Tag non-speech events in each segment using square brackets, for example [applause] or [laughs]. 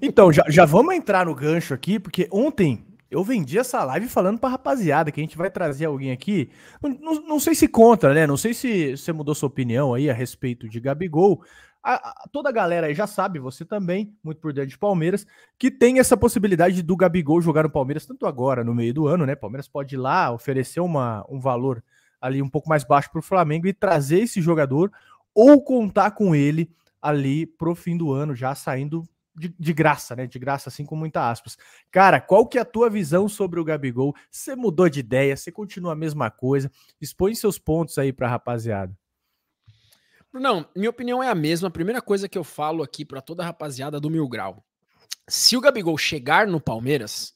Então, já, já vamos entrar no gancho aqui, porque ontem eu vendi essa live falando pra rapaziada que a gente vai trazer alguém aqui. Não, não, não sei se contra, né? Não sei se você mudou sua opinião aí a respeito de Gabigol. A, a, toda a galera aí já sabe, você também, muito por dentro de Palmeiras, que tem essa possibilidade do Gabigol jogar no Palmeiras, tanto agora, no meio do ano, né? Palmeiras pode ir lá oferecer uma, um valor ali um pouco mais baixo para o Flamengo e trazer esse jogador ou contar com ele ali pro fim do ano, já saindo de, de, graça, né? De graça, assim, com muita aspas. Cara, qual que é a tua visão sobre o Gabigol? Você mudou de ideia? Você continua a mesma coisa? Expõe seus pontos aí pra rapaziada. Não, minha opinião é a mesma. A primeira coisa que eu falo aqui para toda a rapaziada do Mil Grau. Se o Gabigol chegar no Palmeiras,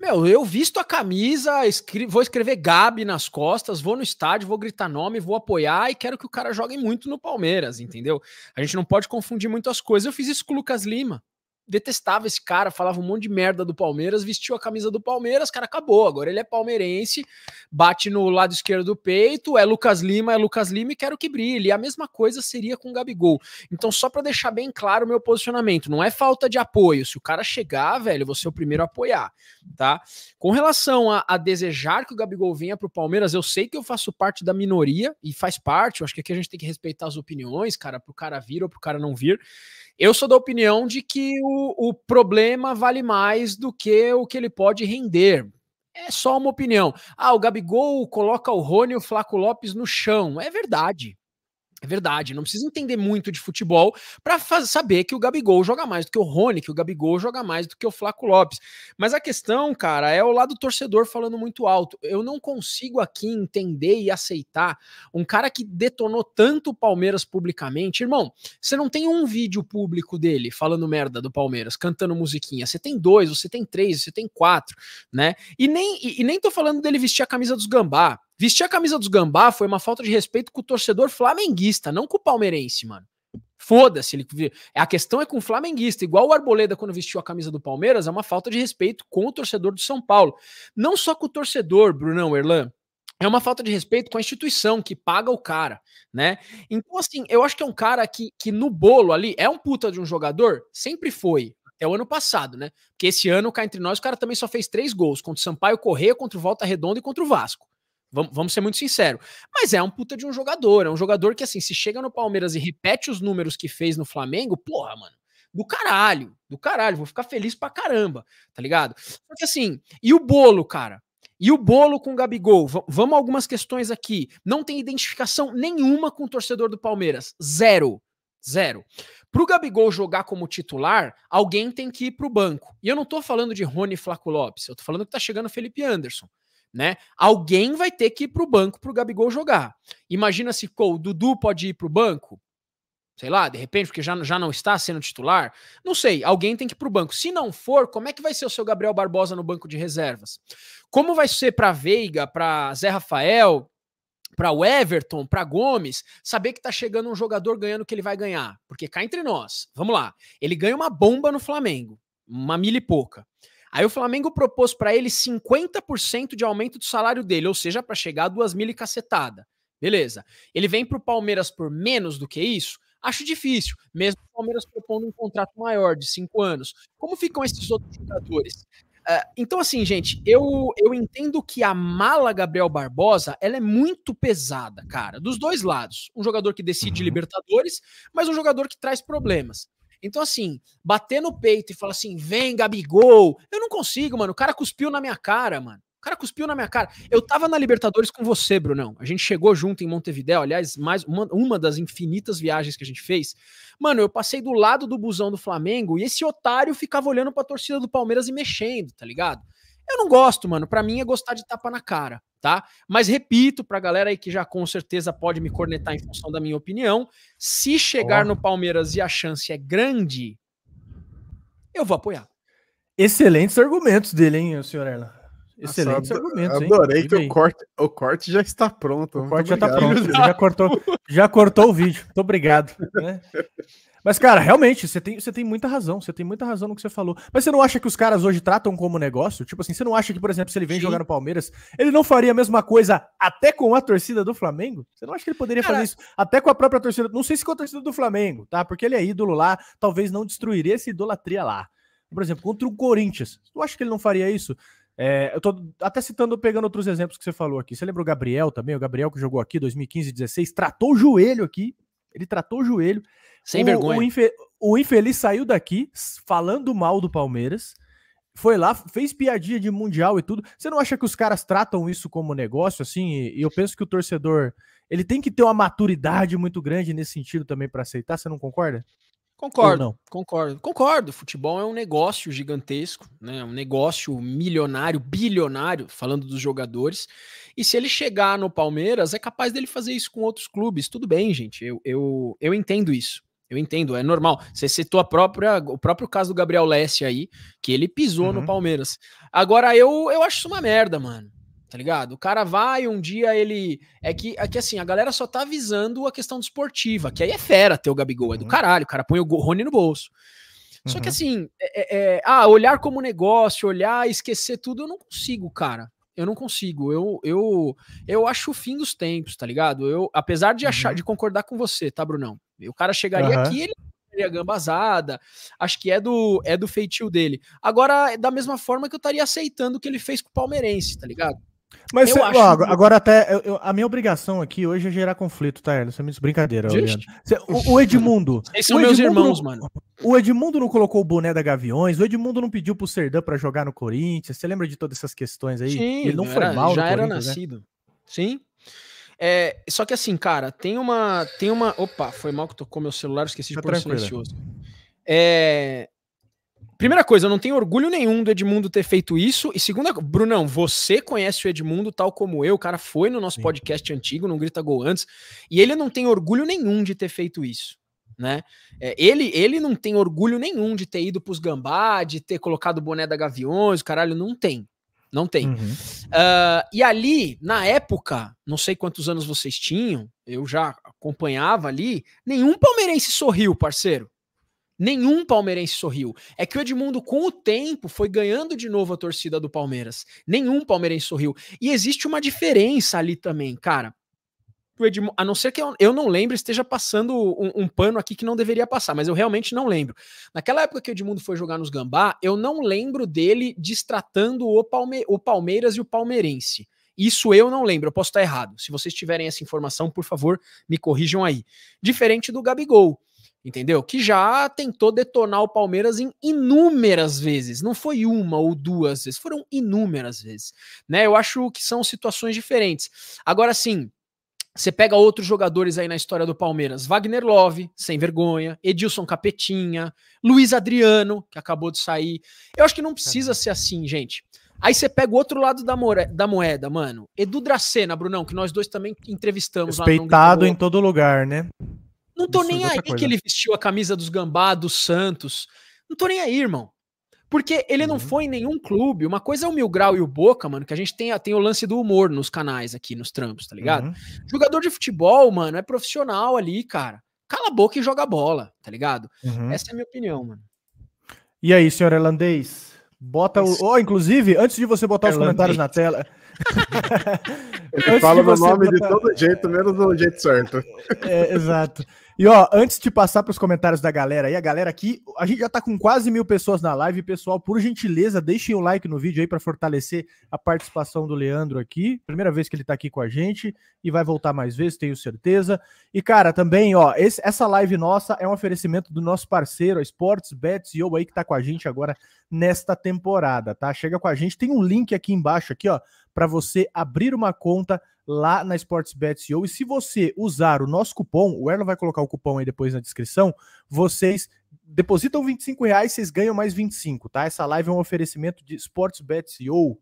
meu, eu visto a camisa, escre vou escrever Gabi nas costas, vou no estádio, vou gritar nome, vou apoiar e quero que o cara jogue muito no Palmeiras, entendeu? A gente não pode confundir muito as coisas. Eu fiz isso com o Lucas Lima detestava esse cara, falava um monte de merda do Palmeiras, vestiu a camisa do Palmeiras, cara, acabou. Agora ele é palmeirense, bate no lado esquerdo do peito, é Lucas Lima, é Lucas Lima e quero que brilhe. E a mesma coisa seria com o Gabigol. Então, só para deixar bem claro o meu posicionamento, não é falta de apoio. Se o cara chegar, velho, você é o primeiro a apoiar, tá? Com relação a, a desejar que o Gabigol venha pro Palmeiras, eu sei que eu faço parte da minoria e faz parte, eu acho que aqui a gente tem que respeitar as opiniões, cara, pro cara vir ou pro cara não vir. Eu sou da opinião de que o, o problema vale mais do que o que ele pode render. É só uma opinião. Ah, o Gabigol coloca o Rony e o Flaco Lopes no chão. É verdade. É verdade, não precisa entender muito de futebol para saber que o Gabigol joga mais do que o Rony, que o Gabigol joga mais do que o Flaco Lopes. Mas a questão, cara, é o lado torcedor falando muito alto. Eu não consigo aqui entender e aceitar um cara que detonou tanto o Palmeiras publicamente. Irmão, você não tem um vídeo público dele falando merda do Palmeiras, cantando musiquinha. Você tem dois, você tem três, você tem quatro, né? E nem, e, e nem tô falando dele vestir a camisa dos gambá. Vestir a camisa dos Gambá foi uma falta de respeito com o torcedor flamenguista, não com o palmeirense, mano. Foda-se, ele... É, a questão é com o flamenguista. Igual o Arboleda, quando vestiu a camisa do Palmeiras, é uma falta de respeito com o torcedor do São Paulo. Não só com o torcedor, Brunão, Erlan. É uma falta de respeito com a instituição que paga o cara, né? Então, assim, eu acho que é um cara que, que no bolo ali é um puta de um jogador, sempre foi, até o ano passado, né? Porque esse ano, cá entre nós, o cara também só fez três gols contra o Sampaio Correia, contra o Volta Redonda e contra o Vasco. Vamos, ser muito sinceros. Mas é um puta de um jogador. É um jogador que, assim, se chega no Palmeiras e repete os números que fez no Flamengo, porra, mano do caralho, do caralho, vou ficar feliz pra caramba, tá ligado? Porque assim, e o bolo, cara? E o bolo com o Gabigol? V vamos algumas questões aqui. Não tem identificação nenhuma com o torcedor do Palmeiras. Zero. Zero. Pro Gabigol jogar como titular, alguém tem que ir pro banco. E eu não tô falando de Rony Flaco Lopes, eu tô falando que tá chegando o Felipe Anderson né? Alguém vai ter que ir para o banco para o Gabigol jogar. Imagina se o Dudu pode ir para o banco, sei lá, de repente, porque já, já não está sendo titular. Não sei, alguém tem que ir para o banco. Se não for, como é que vai ser o seu Gabriel Barbosa no banco de reservas? Como vai ser para Veiga, para Zé Rafael, para o Everton, para Gomes, saber que tá chegando um jogador ganhando o que ele vai ganhar. Porque cá entre nós, vamos lá, ele ganha uma bomba no Flamengo, uma mil e pouca. Aí o Flamengo propôs para ele 50% de aumento do salário dele, ou seja, para chegar a duas mil e cacetada. Beleza. Ele vem para o Palmeiras por menos do que isso? Acho difícil, mesmo o Palmeiras propondo um contrato maior de cinco anos. Como ficam esses outros jogadores? Uh, então, assim, gente, eu, eu entendo que a mala Gabriel Barbosa ela é muito pesada, cara, dos dois lados. Um jogador que decide uhum. Libertadores, mas um jogador que traz problemas. Então, assim, bater no peito e falar assim, vem, Gabigol, eu não consigo, mano. O cara cuspiu na minha cara, mano. O cara cuspiu na minha cara. Eu tava na Libertadores com você, Brunão. A gente chegou junto em Montevidéu, aliás, mais uma, uma das infinitas viagens que a gente fez. Mano, eu passei do lado do busão do Flamengo e esse otário ficava olhando pra torcida do Palmeiras e mexendo, tá ligado? Eu não gosto, mano. Pra mim é gostar de tapa na cara tá? Mas repito para a galera aí que já com certeza pode me cornetar em função da minha opinião, se chegar oh. no Palmeiras e a chance é grande, eu vou apoiar. Excelentes argumentos dele, hein, senhor Erla? Excelente argumento, hein? Adorei que o corte, o corte já está pronto. O corte já está pronto. Você já cortou, já cortou o vídeo. Muito obrigado. Né? Mas, cara, realmente, você tem, você tem muita razão. Você tem muita razão no que você falou. Mas você não acha que os caras hoje tratam como negócio? Tipo assim, você não acha que, por exemplo, se ele vem Sim. jogar no Palmeiras, ele não faria a mesma coisa até com a torcida do Flamengo? Você não acha que ele poderia cara, fazer isso até com a própria torcida? Não sei se com a torcida do Flamengo, tá? Porque ele é ídolo lá, talvez não destruiria essa idolatria lá. Por exemplo, contra o Corinthians. Tu acha que ele não faria isso? É, eu tô até citando, pegando outros exemplos que você falou aqui. Você lembra o Gabriel também? O Gabriel que jogou aqui 2015, 16, tratou o joelho aqui. Ele tratou o joelho. Sem o, vergonha. O, infe, o infeliz saiu daqui falando mal do Palmeiras. Foi lá, fez piadinha de mundial e tudo. Você não acha que os caras tratam isso como negócio, assim? E eu penso que o torcedor ele tem que ter uma maturidade muito grande nesse sentido também para aceitar. Você não concorda? Concordo, concordo, concordo. Futebol é um negócio gigantesco, né? Um negócio milionário, bilionário, falando dos jogadores. E se ele chegar no Palmeiras, é capaz dele fazer isso com outros clubes. Tudo bem, gente. Eu, eu, eu entendo isso. Eu entendo, é normal. Você citou a própria, o próprio caso do Gabriel Leste aí, que ele pisou uhum. no Palmeiras. Agora, eu, eu acho isso uma merda, mano tá ligado? O cara vai, um dia ele. É que, é que assim, a galera só tá avisando a questão desportiva, que aí é fera ter o Gabigol, uhum. é do uhum. caralho, o cara põe o Rony no bolso. Uhum. Só que uhum. assim, é, é, é, ah, olhar como negócio, olhar, esquecer tudo, eu não consigo, cara. Eu não consigo. Eu, eu, eu acho o fim dos tempos, tá ligado? Eu, apesar de achar, uhum. de concordar com você, tá, Brunão? O cara chegaria aqui, ele seria gambazada. Acho que é do é do feitio dele. Agora, é da mesma forma que eu estaria aceitando o que ele fez com o palmeirense, tá ligado? Mas cê, acho... ó, agora até eu, eu, a minha obrigação aqui hoje é gerar conflito, tá, Erlon? Isso é brincadeira, cê, o, o, Edmundo. [laughs] Esses são meus irmãos, não, mano. O Edmundo não colocou o boné da Gaviões, o Edmundo não pediu pro Serdã para jogar no Corinthians. Você lembra de todas essas questões aí? Sim, ele não foi era, mal, já era né? nascido. Né? Sim. É, só que assim, cara, tem uma tem uma, opa, foi mal que tocou meu celular, esqueci tá de pôr tranquilo. silencioso. É, Primeira coisa, eu não tenho orgulho nenhum do Edmundo ter feito isso. E segunda, Brunão, você conhece o Edmundo tal como eu. O cara foi no nosso Sim. podcast antigo, não grita gol antes. E ele não tem orgulho nenhum de ter feito isso. Né? É, ele, ele não tem orgulho nenhum de ter ido para os gambá, de ter colocado o boné da Gaviões, caralho, não tem. Não tem. Uhum. Uh, e ali, na época, não sei quantos anos vocês tinham, eu já acompanhava ali, nenhum palmeirense sorriu, parceiro. Nenhum palmeirense sorriu. É que o Edmundo, com o tempo, foi ganhando de novo a torcida do Palmeiras. Nenhum palmeirense sorriu. E existe uma diferença ali também, cara. Edmundo, a não ser que eu, eu não lembre, esteja passando um, um, pano aqui que não deveria passar, mas eu realmente não lembro. Naquela época que o Edmundo foi jogar nos Gambá, eu não lembro dele destratando o, Palme, o Palmeiras e o palmeirense. Isso eu não lembro, eu posso estar errado. Se vocês tiverem essa informação, por favor, me corrijam aí. Diferente do Gabigol entendeu? Que já tentou detonar o Palmeiras em inúmeras vezes, não foi uma ou duas vezes, foram inúmeras vezes, né? Eu acho que são situações diferentes. Agora sim, você pega outros jogadores aí na história do Palmeiras, Wagner Love, sem vergonha, Edilson Capetinha, Luiz Adriano, que acabou de sair. Eu acho que não precisa ser assim, gente. Aí você pega o outro lado da, da moeda, mano. Edu Dracena, Brunão, que nós dois também entrevistamos Respeitado lá no em todo lugar, né? Não tô nem aí coisa. que ele vestiu a camisa dos Gambá, dos Santos. Não tô nem aí, irmão. Porque ele uhum. não foi em nenhum clube. Uma coisa é o Mil Grau e o Boca, mano, que a gente tem, tem o lance do humor nos canais aqui, nos trampos, tá ligado? Uhum. Jogador de futebol, mano, é profissional ali, cara. Cala a boca e joga bola, tá ligado? Uhum. Essa é a minha opinião, mano. E aí, senhor irlandês? Bota o. Oh, inclusive, antes de você botar irlandês. os comentários na tela. [laughs] Ele fala meu nome botar... de todo jeito, menos do jeito certo. É, exato. E ó, antes de passar para os comentários da galera aí, a galera aqui, a gente já tá com quase mil pessoas na live. Pessoal, por gentileza, deixem o like no vídeo aí para fortalecer a participação do Leandro aqui. Primeira vez que ele tá aqui com a gente e vai voltar mais vezes, tenho certeza. E cara, também, ó, esse, essa live nossa é um oferecimento do nosso parceiro, a Sports Bets Yo aí que tá com a gente agora nesta temporada, tá? Chega com a gente, tem um link aqui embaixo aqui, ó, para você abrir uma conta lá na Sportsbet.io. E se você usar o nosso cupom, o Erlon vai colocar o cupom aí depois na descrição, vocês depositam 25 reais, vocês ganham mais 25, tá? Essa live é um oferecimento de Sportsbet.io.